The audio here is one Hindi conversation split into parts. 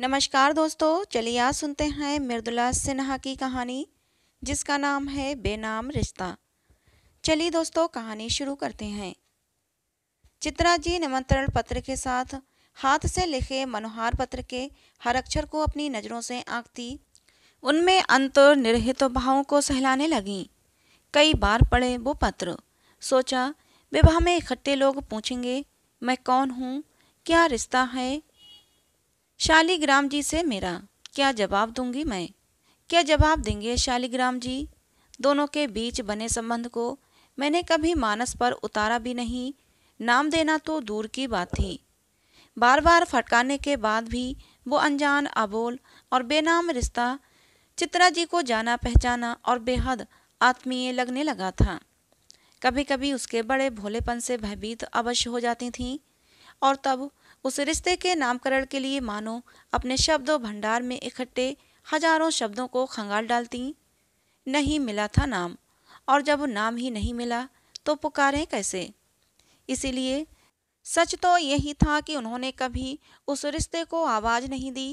नमस्कार दोस्तों चलिए आज सुनते हैं मृदुला सिन्हा की कहानी जिसका नाम है बेनाम रिश्ता चलिए दोस्तों कहानी शुरू करते हैं चित्रा जी निमंत्रण पत्र के साथ हाथ से लिखे मनोहार पत्र के हर अक्षर को अपनी नज़रों से आंकती उनमें निर्हित भावों को सहलाने लगी कई बार पढ़े वो पत्र सोचा विवाह में इकट्ठे लोग पूछेंगे मैं कौन हूँ क्या रिश्ता है शालीग्राम जी से मेरा क्या जवाब दूंगी मैं क्या जवाब देंगे शालीग्राम जी दोनों के बीच बने संबंध को मैंने कभी मानस पर उतारा भी नहीं नाम देना तो दूर की बात थी बार बार फटकाने के बाद भी वो अनजान अबोल और बेनाम रिश्ता चित्रा जी को जाना पहचाना और बेहद आत्मीय लगने लगा था कभी कभी उसके बड़े भोलेपन से भयभीत अवश्य हो जाती थीं और तब उस रिश्ते के नामकरण के लिए मानो अपने शब्दों भंडार में इकट्ठे हजारों शब्दों को खंगाल डालती नहीं मिला था नाम और जब नाम ही नहीं मिला तो पुकारें कैसे इसीलिए सच तो यही था कि उन्होंने कभी उस रिश्ते को आवाज़ नहीं दी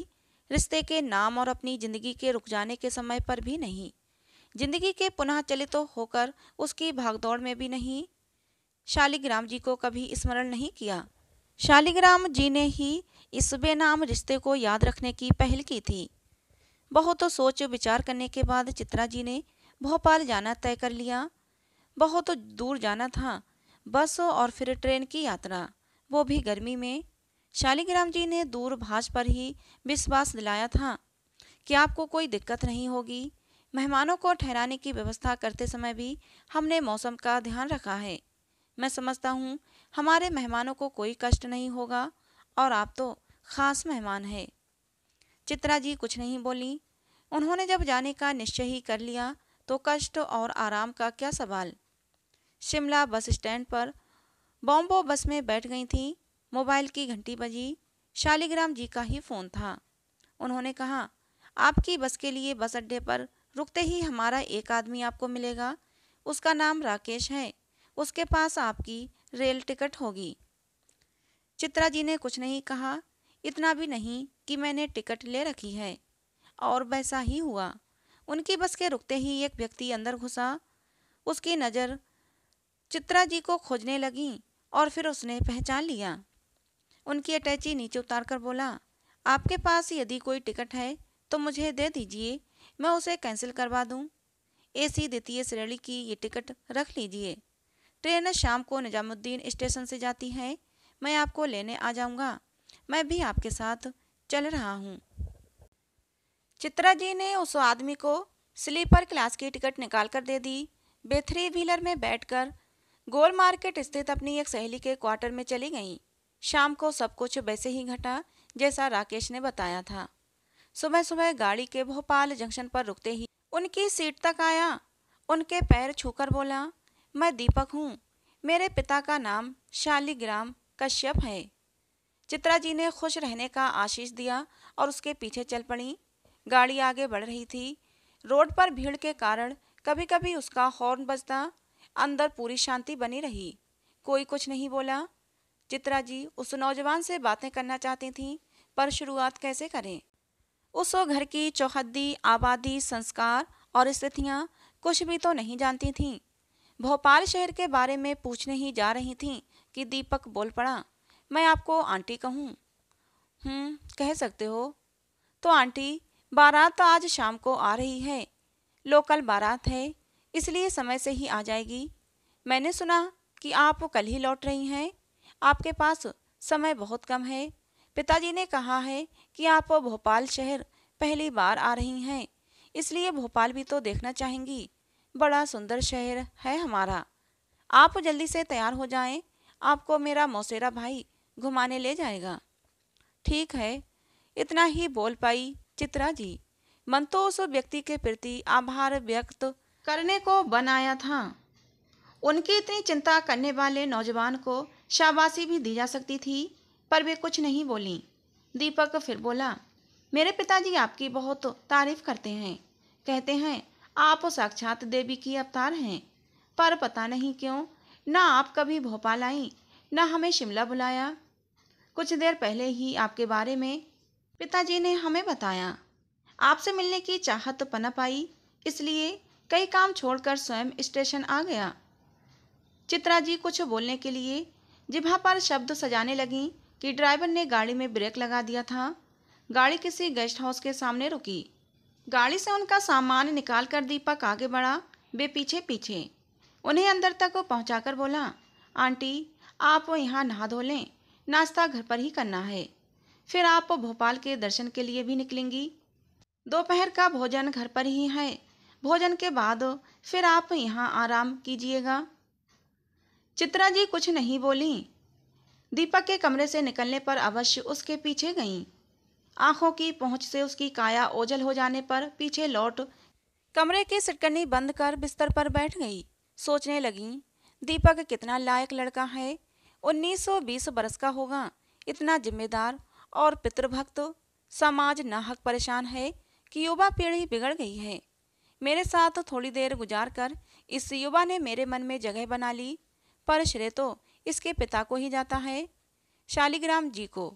रिश्ते के नाम और अपनी ज़िंदगी के रुक जाने के समय पर भी नहीं जिंदगी के पुनः चलित तो होकर उसकी भागदौड़ में भी नहीं शालिग्राम जी को कभी स्मरण नहीं किया शालिग्राम जी ने ही इस बेनाम रिश्ते को याद रखने की पहल की थी बहुत सोच विचार करने के बाद चित्रा जी ने भोपाल जाना तय कर लिया बहुत दूर जाना था बस और फिर ट्रेन की यात्रा वो भी गर्मी में शालिग्राम जी ने भाज पर ही विश्वास दिलाया था कि आपको कोई दिक्कत नहीं होगी मेहमानों को ठहराने की व्यवस्था करते समय भी हमने मौसम का ध्यान रखा है मैं समझता हूँ हमारे मेहमानों को कोई कष्ट नहीं होगा और आप तो खास मेहमान हैं चित्रा जी कुछ नहीं बोली उन्होंने जब जाने का निश्चय ही कर लिया तो कष्ट और आराम का क्या सवाल शिमला बस स्टैंड पर बॉम्बो बस में बैठ गई थी मोबाइल की घंटी बजी शालिग्राम जी का ही फ़ोन था उन्होंने कहा आपकी बस के लिए बस अड्डे पर रुकते ही हमारा एक आदमी आपको मिलेगा उसका नाम राकेश है उसके पास आपकी रेल टिकट होगी चित्रा जी ने कुछ नहीं कहा इतना भी नहीं कि मैंने टिकट ले रखी है और वैसा ही हुआ उनकी बस के रुकते ही एक व्यक्ति अंदर घुसा उसकी नज़र चित्रा जी को खोजने लगी और फिर उसने पहचान लिया उनकी अटैची नीचे उतार कर बोला आपके पास यदि कोई टिकट है तो मुझे दे दीजिए मैं उसे कैंसिल करवा दूँ एसी द्वितीय श्रेणी की ये टिकट रख लीजिए ट्रेन शाम को निजामुद्दीन स्टेशन से जाती है मैं आपको लेने आ जाऊंगा मैं भी आपके साथ चल रहा हूँ चित्रा जी ने उस आदमी को स्लीपर क्लास की टिकट निकाल कर दे दी वे थ्री व्हीलर में बैठकर गोल मार्केट स्थित अपनी एक सहेली के क्वार्टर में चली गईं शाम को सब कुछ वैसे ही घटा जैसा राकेश ने बताया था सुबह सुबह गाड़ी के भोपाल जंक्शन पर रुकते ही उनकी सीट तक आया उनके पैर छूकर बोला मैं दीपक हूँ मेरे पिता का नाम शालिग्राम कश्यप है चित्रा जी ने खुश रहने का आशीष दिया और उसके पीछे चल पड़ी गाड़ी आगे बढ़ रही थी रोड पर भीड़ के कारण कभी कभी उसका हॉर्न बजता अंदर पूरी शांति बनी रही कोई कुछ नहीं बोला चित्रा जी उस नौजवान से बातें करना चाहती थीं पर शुरुआत कैसे करें उस घर की चौहद्दी आबादी संस्कार और स्थितियाँ कुछ भी तो नहीं जानती थीं भोपाल शहर के बारे में पूछने ही जा रही थी कि दीपक बोल पड़ा मैं आपको आंटी कहूँ हम्म कह सकते हो तो आंटी बारात तो आज शाम को आ रही है लोकल बारात है इसलिए समय से ही आ जाएगी मैंने सुना कि आप कल ही लौट रही हैं आपके पास समय बहुत कम है पिताजी ने कहा है कि आप भोपाल शहर पहली बार आ रही हैं इसलिए भोपाल भी तो देखना चाहेंगी बड़ा सुंदर शहर है हमारा आप जल्दी से तैयार हो जाएं आपको मेरा मौसेरा भाई घुमाने ले जाएगा ठीक है इतना ही बोल पाई चित्रा जी मन तो उस व्यक्ति के प्रति आभार व्यक्त करने को बनाया था उनकी इतनी चिंता करने वाले नौजवान को शाबाशी भी दी जा सकती थी पर वे कुछ नहीं बोली दीपक फिर बोला मेरे पिताजी आपकी बहुत तारीफ करते हैं कहते हैं आप साक्षात देवी की अवतार हैं पर पता नहीं क्यों ना आप कभी भोपाल आई ना हमें शिमला बुलाया कुछ देर पहले ही आपके बारे में पिताजी ने हमें बताया आपसे मिलने की चाहत पनप आई इसलिए कई काम छोड़कर स्वयं स्टेशन आ गया चित्रा जी कुछ बोलने के लिए जिभा पर शब्द सजाने लगीं कि ड्राइवर ने गाड़ी में ब्रेक लगा दिया था गाड़ी किसी गेस्ट हाउस के सामने रुकी गाड़ी से उनका सामान निकालकर दीपक आगे बढ़ा वे पीछे पीछे उन्हें अंदर तक पहुँचा कर बोला आंटी आप यहाँ नहा धो लें नाश्ता घर पर ही करना है फिर आप भोपाल के दर्शन के लिए भी निकलेंगी दोपहर का भोजन घर पर ही है भोजन के बाद फिर आप यहाँ आराम कीजिएगा चित्रा जी कुछ नहीं बोली दीपक के कमरे से निकलने पर अवश्य उसके पीछे गईं आंखों की पहुंच से उसकी काया ओझल हो जाने पर पीछे लौट कमरे की सिटकनी बंद कर बिस्तर पर बैठ गई सोचने लगी दीपक कितना लायक लड़का है उन्नीस सौ बीस बरस का होगा इतना जिम्मेदार और पितृभक्त समाज नाहक परेशान है कि युवा पीढ़ी बिगड़ गई है मेरे साथ थोड़ी देर गुजार कर इस युवा ने मेरे मन में जगह बना ली पर श्रेय तो इसके पिता को ही जाता है शालिग्राम जी को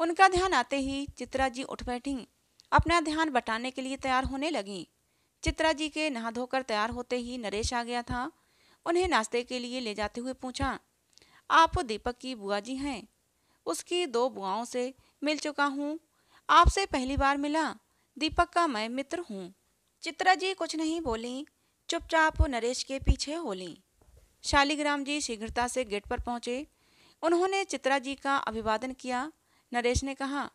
उनका ध्यान आते ही चित्रा जी उठ बैठी अपना ध्यान बटाने के लिए तैयार होने लगीं चित्रा जी के नहा धोकर तैयार होते ही नरेश आ गया था उन्हें नाश्ते के लिए ले जाते हुए पूछा आप दीपक की बुआ जी हैं उसकी दो बुआओं से मिल चुका हूँ आपसे पहली बार मिला दीपक का मैं मित्र हूँ चित्रा जी कुछ नहीं बोली चुपचाप नरेश के पीछे हो ली शालिग्राम जी शीघ्रता से गेट पर पहुंचे उन्होंने चित्रा जी का अभिवादन किया नरेश ने कहा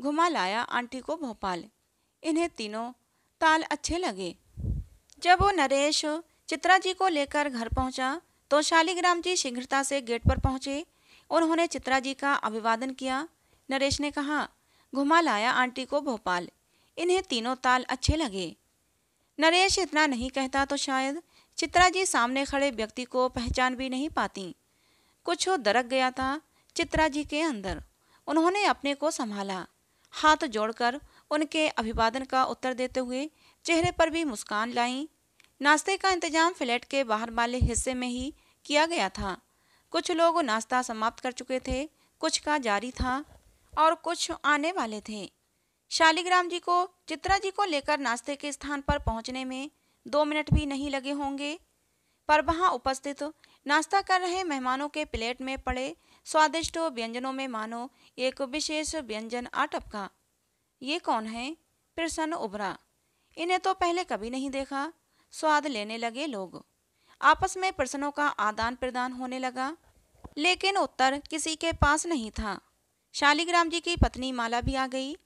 घुमा लाया आंटी को भोपाल इन्हें तीनों ताल अच्छे लगे जब वो नरेश चित्रा जी को लेकर घर पहुंचा तो शालिग्राम जी शीघ्रता से गेट पर पहुंचे उन्होंने चित्रा जी का अभिवादन किया नरेश ने कहा घुमा लाया आंटी को भोपाल इन्हें तीनों ताल अच्छे लगे नरेश इतना नहीं कहता तो शायद चित्रा जी सामने खड़े व्यक्ति को पहचान भी नहीं पाती कुछ दरक गया था चित्रा जी के अंदर उन्होंने अपने को संभाला हाथ जोड़कर उनके अभिवादन का उत्तर देते हुए चेहरे पर भी मुस्कान लाईं नाश्ते का इंतजाम फ्लैट के बाहर वाले हिस्से में ही किया गया था कुछ लोग नाश्ता समाप्त कर चुके थे कुछ का जारी था और कुछ आने वाले थे शालिग्राम जी को चित्रा जी को लेकर नाश्ते के स्थान पर पहुंचने में दो मिनट भी नहीं लगे होंगे पर वहां उपस्थित नाश्ता कर रहे मेहमानों के प्लेट में पड़े स्वादिष्ट व्यंजनों में मानो एक विशेष व्यंजन आटप का ये कौन है प्रसन्न उभरा इन्हें तो पहले कभी नहीं देखा स्वाद लेने लगे लोग आपस में प्रश्नों का आदान प्रदान होने लगा लेकिन उत्तर किसी के पास नहीं था शालिग्राम जी की पत्नी माला भी आ गई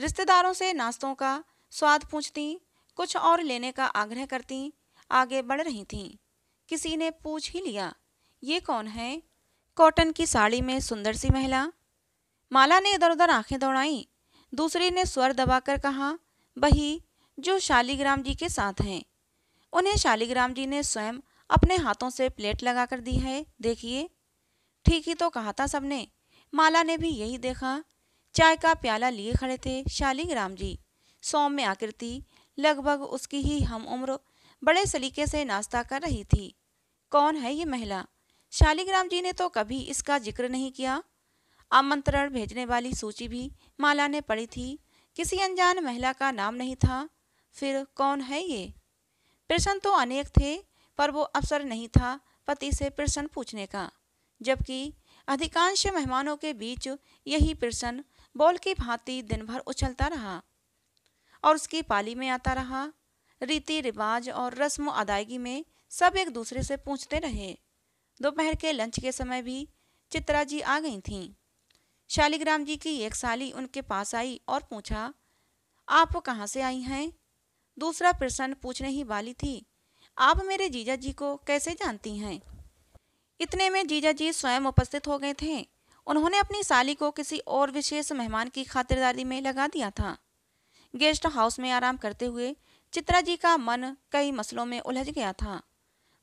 रिश्तेदारों से नाश्तों का स्वाद पूछती कुछ और लेने का आग्रह करती आगे बढ़ रही थी किसी ने पूछ ही लिया ये कौन है कॉटन की साड़ी में सुंदर सी महिला माला ने इधर उधर आंखें दौड़ाई दूसरी ने स्वर दबाकर कहा वही जो शालीग्राम जी के साथ हैं उन्हें शालीग्राम जी ने स्वयं अपने हाथों से प्लेट लगाकर दी है देखिए ठीक ही तो कहा था सबने माला ने भी यही देखा चाय का प्याला लिए खड़े थे शालीग्राम जी सौम्य आकृति लगभग उसकी ही हम उम्र बड़े सलीके से नाश्ता कर रही थी कौन है ये महिला शालिग्राम जी ने तो कभी इसका जिक्र नहीं किया आमंत्रण भेजने वाली सूची भी माला ने पढ़ी थी किसी अनजान महिला का नाम नहीं था फिर कौन है ये प्रश्न तो अनेक थे पर वो अवसर नहीं था पति से प्रश्न पूछने का जबकि अधिकांश मेहमानों के बीच यही प्रश्न बॉल की भांति दिन भर उछलता रहा और उसकी पाली में आता रहा रीति रिवाज और रस्म अदायगी में सब एक दूसरे से पूछते रहे दोपहर के लंच के समय भी चित्रा जी आ गई थीं शालिग्राम जी की एक साली उनके पास आई और पूछा आप कहाँ से आई हैं दूसरा प्रश्न पूछने ही वाली थी आप मेरे जीजा जी को कैसे जानती हैं इतने में जीजा जी स्वयं उपस्थित हो गए थे उन्होंने अपनी साली को किसी और विशेष मेहमान की खातिरदारी में लगा दिया था गेस्ट हाउस में आराम करते हुए चित्रा जी का मन कई मसलों में उलझ गया था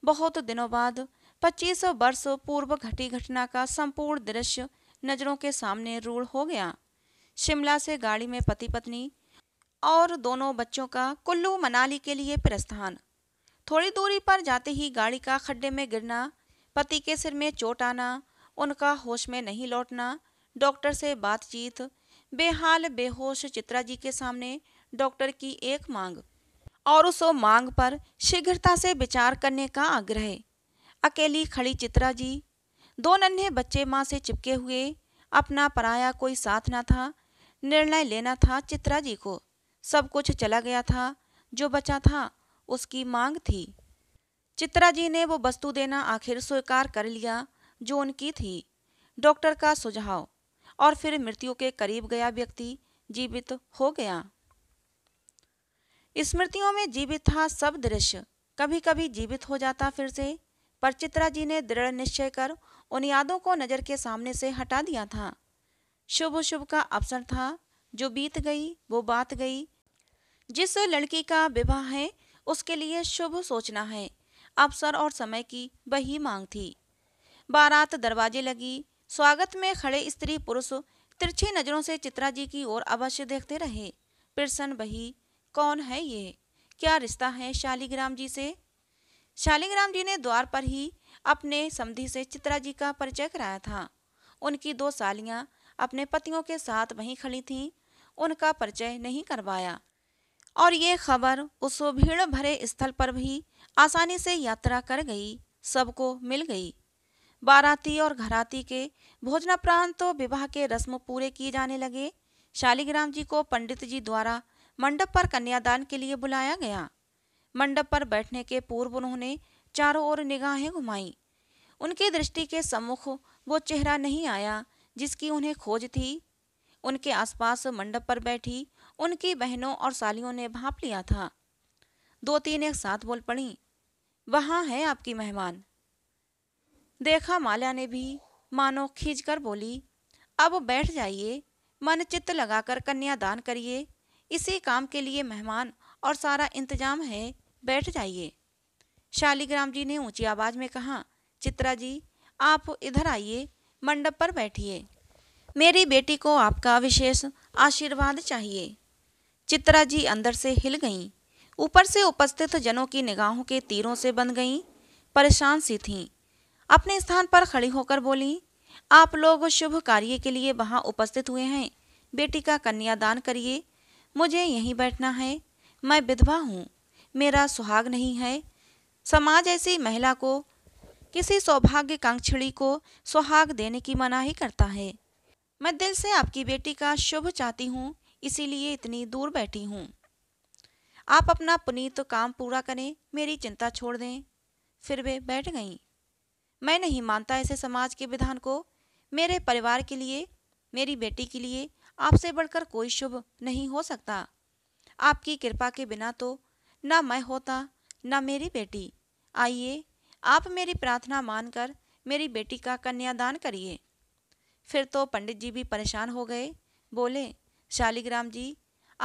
बहुत दिनों बाद 2500 वर्ष पूर्व घटी घटना का संपूर्ण दृश्य नजरों के सामने रूढ़ हो गया शिमला से गाड़ी में पति पत्नी और दोनों बच्चों का कुल्लू मनाली के लिए प्रस्थान थोड़ी दूरी पर जाते ही गाड़ी का खड्डे में गिरना पति के सिर में चोट आना उनका होश में नहीं लौटना डॉक्टर से बातचीत बेहाल बेहोश चित्रा जी के सामने डॉक्टर की एक मांग और उस मांग पर शीघ्रता से विचार करने का आग्रह अकेली खड़ी चित्रा जी दो नन्हे बच्चे माँ से चिपके हुए अपना पराया कोई साथ ना था निर्णय लेना था चित्रा जी को सब कुछ चला गया था जो बचा था उसकी मांग थी चित्रा जी ने वो वस्तु देना आखिर स्वीकार कर लिया जो उनकी थी डॉक्टर का सुझाव और फिर मृत्यु के करीब गया व्यक्ति जीवित हो गया स्मृतियों में जीवित था सब दृश्य कभी कभी जीवित हो जाता फिर से पर चित्रा जी ने दृढ़ निश्चय कर उन यादों को नजर के सामने से हटा दिया था शुभ शुभ का अवसर था जो बीत गई वो बात गई जिस लड़की का विवाह है उसके लिए शुभ सोचना है अवसर और समय की वही मांग थी बारात दरवाजे लगी स्वागत में खड़े स्त्री पुरुष तिरछी नजरों से चित्रा जी की ओर अवश्य देखते रहे प्रसन्न बही कौन है ये क्या रिश्ता है शालीग्राम जी से शालिंगराम जी ने द्वार पर ही अपने समधि से चित्रा जी का परिचय कराया था उनकी दो सालियां अपने पतियों के साथ वहीं खड़ी थीं उनका परिचय नहीं करवाया और ये खबर उस भीड़ भरे स्थल पर भी आसानी से यात्रा कर गई सबको मिल गई बाराती और घराती के भोजनाप्रांत तो विवाह के रस्म पूरे किए जाने लगे शालिग्राम जी को पंडित जी द्वारा मंडप पर कन्यादान के लिए बुलाया गया मंडप पर बैठने के पूर्व उन्होंने चारों ओर निगाहें घुमाई उनकी दृष्टि के सम्मुख वो चेहरा नहीं आया जिसकी उन्हें खोज थी उनके आसपास मंडप पर बैठी उनकी बहनों और सालियों ने भाप लिया था दो तीन एक साथ बोल पड़ी वहां है आपकी मेहमान देखा माल्या ने भी मानो खींच कर बोली अब बैठ जाइए मन चित्त लगाकर कन्यादान करिए इसी काम के लिए मेहमान और सारा इंतजाम है बैठ जाइए शालिग्राम जी ने ऊंची आवाज में कहा चित्रा जी आप इधर आइए मंडप पर बैठिए मेरी बेटी को आपका विशेष आशीर्वाद चाहिए चित्रा जी अंदर से हिल गईं ऊपर से उपस्थित जनों की निगाहों के तीरों से बन गईं परेशान सी थीं अपने स्थान पर खड़ी होकर बोली आप लोग शुभ कार्य के लिए वहाँ उपस्थित हुए हैं बेटी का कन्यादान करिए मुझे यहीं बैठना है मैं विधवा हूँ मेरा सुहाग नहीं है समाज ऐसी महिला को किसी सौभाग्य सौभाग्यकांक्षी को सुहाग देने की मनाही करता है मैं दिल से आपकी बेटी का शुभ चाहती हूँ इसीलिए इतनी दूर बैठी हूँ आप अपना पुनीत काम पूरा करें मेरी चिंता छोड़ दें फिर वे बैठ गई मैं नहीं मानता ऐसे समाज के विधान को मेरे परिवार के लिए मेरी बेटी के लिए आपसे बढ़कर कोई शुभ नहीं हो सकता आपकी कृपा के बिना तो ना मैं होता न मेरी बेटी आइए आप मेरी प्रार्थना मानकर मेरी बेटी का कन्यादान करिए फिर तो पंडित जी भी परेशान हो गए बोले शालिग्राम जी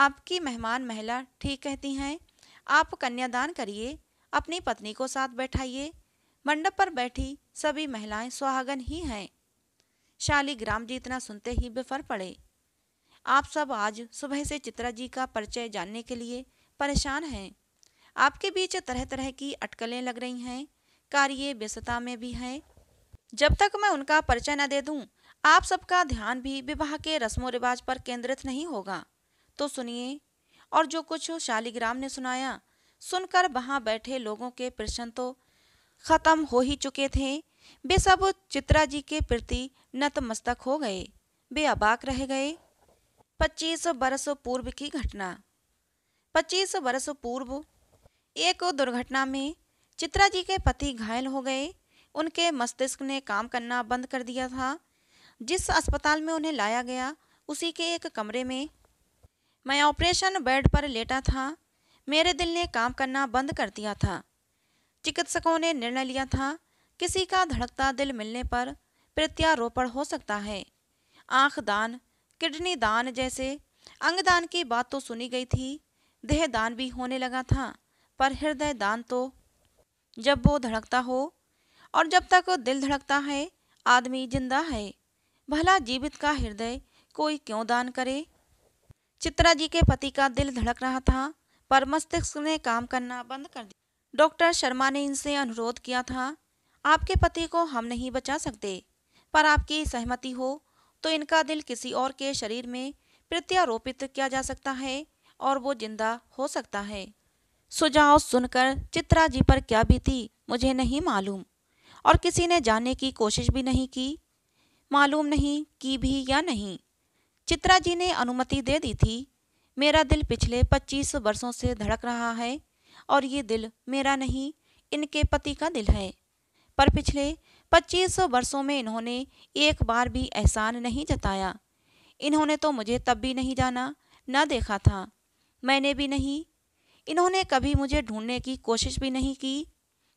आपकी मेहमान महिला ठीक कहती हैं आप कन्यादान करिए अपनी पत्नी को साथ बैठाइए मंडप पर बैठी सभी महिलाएं सुहागन ही हैं शालिग्राम जी इतना सुनते ही बेफर पड़े आप सब आज सुबह से चित्रा जी का परिचय जानने के लिए परेशान हैं आपके बीच तरह तरह की अटकलें लग रही हैं कार्य व्यस्तता में भी है जब तक मैं उनका परिचय न दे दूं, आप सबका ध्यान भी विवाह के रस्मों रिवाज पर केंद्रित नहीं होगा तो सुनिए और जो कुछ शालिग्राम ने सुनाया सुनकर वहां बैठे लोगों के प्रश्न तो खत्म हो ही चुके थे वे सब चित्रा जी के प्रति नतमस्तक हो गए वे अबाक रह गए पच्चीस बरस पूर्व की घटना पच्चीस बरस पूर्व एक दुर्घटना में चित्रा जी के पति घायल हो गए उनके मस्तिष्क ने काम करना बंद कर दिया था जिस अस्पताल में उन्हें लाया गया उसी के एक कमरे में मैं ऑपरेशन बेड पर लेटा था मेरे दिल ने काम करना बंद कर दिया था चिकित्सकों ने निर्णय लिया था किसी का धड़कता दिल मिलने पर प्रत्यारोपण हो सकता है आँख दान किडनी दान जैसे अंगदान की बात तो सुनी गई थी देह दान भी होने लगा था पर हृदय दान तो जब वो धड़कता हो और जब तक दिल धड़कता है आदमी जिंदा है भला जीवित का हृदय कोई क्यों दान करे चित्रा जी के पति का दिल धड़क रहा था पर मस्तिष्क ने काम करना बंद कर दिया डॉक्टर शर्मा ने इनसे अनुरोध किया था आपके पति को हम नहीं बचा सकते पर आपकी सहमति हो तो इनका दिल किसी और के शरीर में प्रत्यारोपित किया जा सकता है और वो जिंदा हो सकता है सुझाव सुनकर चित्रा जी पर क्या बीती मुझे नहीं मालूम और किसी ने जानने की कोशिश भी नहीं की मालूम नहीं की भी या नहीं चित्रा जी ने अनुमति दे दी थी मेरा दिल पिछले पच्चीस वर्षों से धड़क रहा है और ये दिल मेरा नहीं इनके पति का दिल है पर पिछले पच्चीस वर्षों में इन्होंने एक बार भी एहसान नहीं जताया इन्होंने तो मुझे तब भी नहीं जाना न देखा था मैंने भी नहीं इन्होंने कभी मुझे ढूंढने की कोशिश भी नहीं की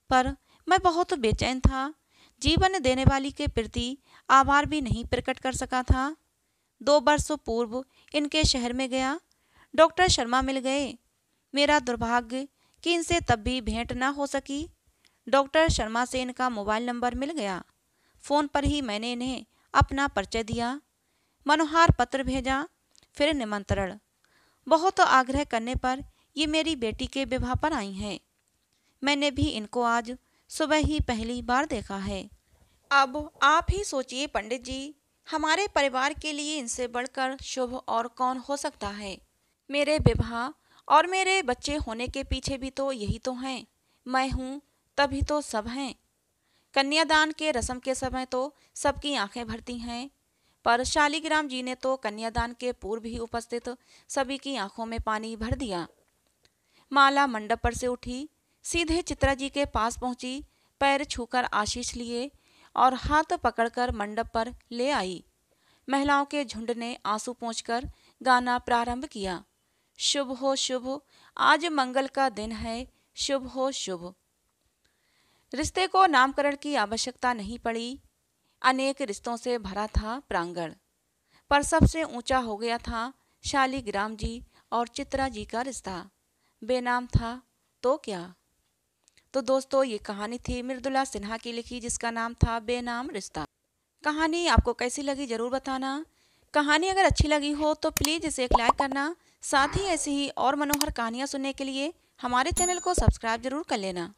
पर मैं बहुत बेचैन था जीवन देने वाली के प्रति आभार भी नहीं प्रकट कर सका था दो वर्षों पूर्व इनके शहर में गया डॉक्टर शर्मा मिल गए मेरा दुर्भाग्य कि इनसे तब भी भेंट ना हो सकी डॉक्टर शर्मा से इनका मोबाइल नंबर मिल गया फ़ोन पर ही मैंने इन्हें अपना परिचय दिया मनोहार पत्र भेजा फिर निमंत्रण बहुत आग्रह करने पर ये मेरी बेटी के विवाह पर आई हैं मैंने भी इनको आज सुबह ही पहली बार देखा है अब आप ही सोचिए पंडित जी हमारे परिवार के लिए इनसे बढ़कर शुभ और कौन हो सकता है मेरे विवाह और मेरे बच्चे होने के पीछे भी तो यही तो हैं मैं हूँ तभी तो सब हैं कन्यादान के रस्म के समय तो सबकी आंखें भरती हैं पर शालिग्राम जी ने तो कन्यादान के पूर्व ही उपस्थित सभी की आंखों में पानी भर दिया माला मंडप पर से उठी सीधे चित्रा जी के पास पहुंची पैर छूकर आशीष लिए और हाथ पकड़कर मंडप पर ले आई महिलाओं के झुंड ने आंसू पहुँच गाना प्रारंभ किया शुभ हो शुभ आज मंगल का दिन है शुभ हो शुभ रिश्ते को नामकरण की आवश्यकता नहीं पड़ी अनेक रिश्तों से भरा था प्रांगण पर सबसे ऊंचा हो गया था शालीग्राम जी और चित्रा जी का रिश्ता बेनाम था तो क्या तो दोस्तों ये कहानी थी मृदुला सिन्हा की लिखी जिसका नाम था बेनाम रिश्ता कहानी आपको कैसी लगी ज़रूर बताना कहानी अगर अच्छी लगी हो तो प्लीज़ इसे एक लाइक करना साथ ही ऐसी ही और मनोहर कहानियाँ सुनने के लिए हमारे चैनल को सब्सक्राइब जरूर कर लेना